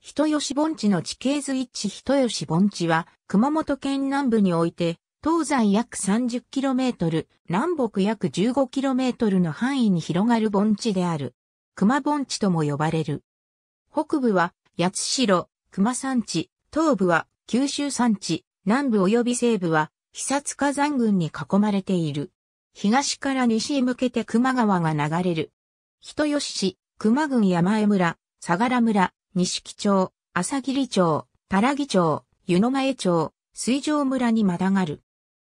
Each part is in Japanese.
人吉盆地の地形図一致人吉盆地は、熊本県南部において、東西約 30km、南北約 15km の範囲に広がる盆地である。熊盆地とも呼ばれる。北部は、八代、熊山地、東部は、九州山地、南部及び西部は、久火山群に囲まれている。東から西へ向けて熊川が流れる。人吉市、熊郡山江村、相良村、西木町、朝霧町、たらぎ町、湯の前町、水上村にまだがる。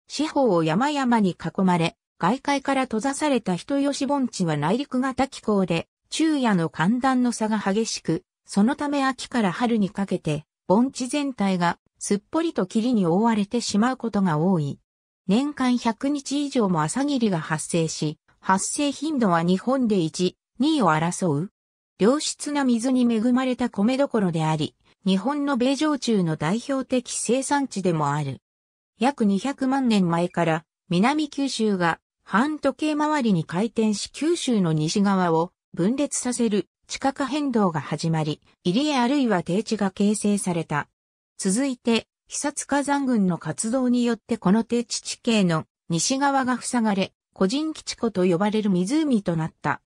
四方を山々に囲まれ、外界から閉ざされた人吉盆地は内陸型気候で、昼夜の寒暖の差が激しく、そのため秋から春にかけて、盆地全体がすっぽりと霧に覆われてしまうことが多い。年間100日以上も朝霧が発生し、発生頻度は日本で1、2位を争う良質な水に恵まれた米どころであり、日本の米焼酎の代表的生産地でもある。約200万年前から南九州が半時計回りに回転し九州の西側を分裂させる地下化変動が始まり、入江あるいは低地が形成された。続いて、久火山群の活動によってこの低地地形の西側が塞がれ、個人基地湖と呼ばれる湖となった。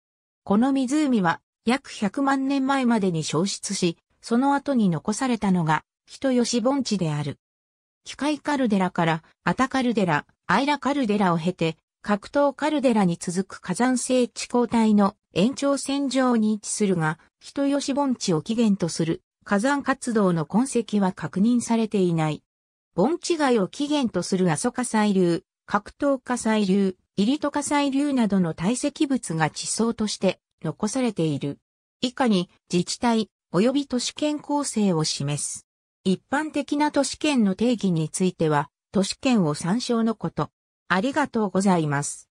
この湖は約100万年前までに消失し、その後に残されたのが、人吉盆地である。機械カルデラからアタカルデラ、アイラカルデラを経て、格闘カルデラに続く火山性地高帯の延長線上に位置するが、人吉盆地を起源とする火山活動の痕跡は確認されていない。盆地外を起源とする阿蘇火砕流、格闘火砕流、イリト火砕流などの堆積物が地層として残されている。以下に自治体及び都市圏構成を示す。一般的な都市圏の定義については、都市圏を参照のこと。ありがとうございます。